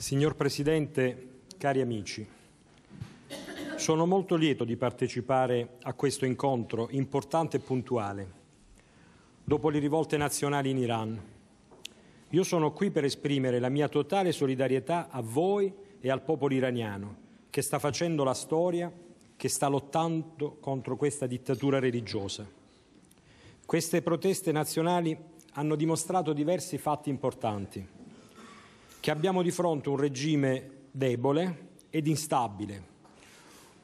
Signor Presidente, cari amici, sono molto lieto di partecipare a questo incontro importante e puntuale dopo le rivolte nazionali in Iran. Io sono qui per esprimere la mia totale solidarietà a voi e al popolo iraniano che sta facendo la storia, che sta lottando contro questa dittatura religiosa. Queste proteste nazionali hanno dimostrato diversi fatti importanti che abbiamo di fronte un regime debole ed instabile,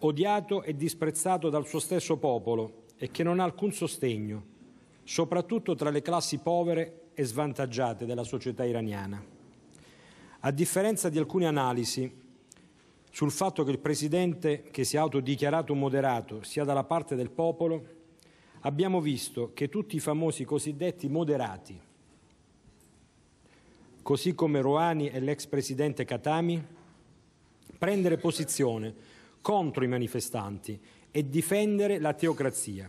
odiato e disprezzato dal suo stesso popolo e che non ha alcun sostegno, soprattutto tra le classi povere e svantaggiate della società iraniana. A differenza di alcune analisi sul fatto che il presidente che si è autodichiarato moderato sia dalla parte del popolo, abbiamo visto che tutti i famosi cosiddetti moderati, così come Rouhani e l'ex presidente Katami, prendere posizione contro i manifestanti e difendere la teocrazia.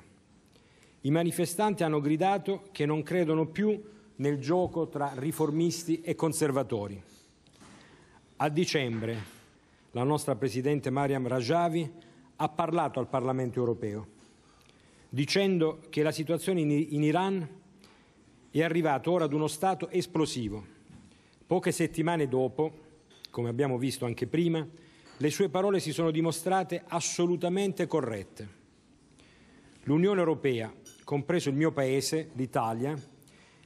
I manifestanti hanno gridato che non credono più nel gioco tra riformisti e conservatori. A dicembre la nostra Presidente Mariam Rajavi ha parlato al Parlamento europeo dicendo che la situazione in Iran è arrivata ora ad uno stato esplosivo Poche settimane dopo, come abbiamo visto anche prima, le sue parole si sono dimostrate assolutamente corrette. L'Unione Europea, compreso il mio Paese, l'Italia,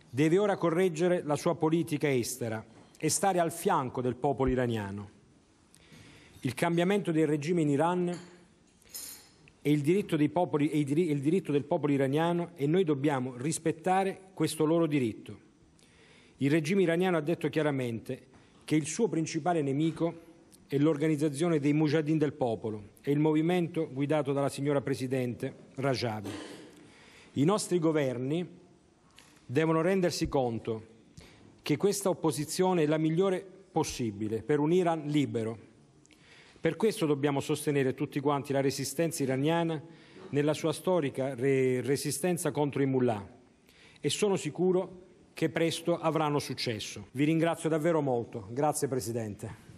deve ora correggere la sua politica estera e stare al fianco del popolo iraniano. Il cambiamento del regime in Iran è il, popoli, è il diritto del popolo iraniano e noi dobbiamo rispettare questo loro diritto. Il regime iraniano ha detto chiaramente che il suo principale nemico è l'organizzazione dei Mujahideen del popolo e il movimento guidato dalla signora Presidente Rajavi. I nostri governi devono rendersi conto che questa opposizione è la migliore possibile per un Iran libero. Per questo dobbiamo sostenere tutti quanti la resistenza iraniana nella sua storica re resistenza contro i mullah e sono sicuro che presto avranno successo. Vi ringrazio davvero molto. Grazie Presidente.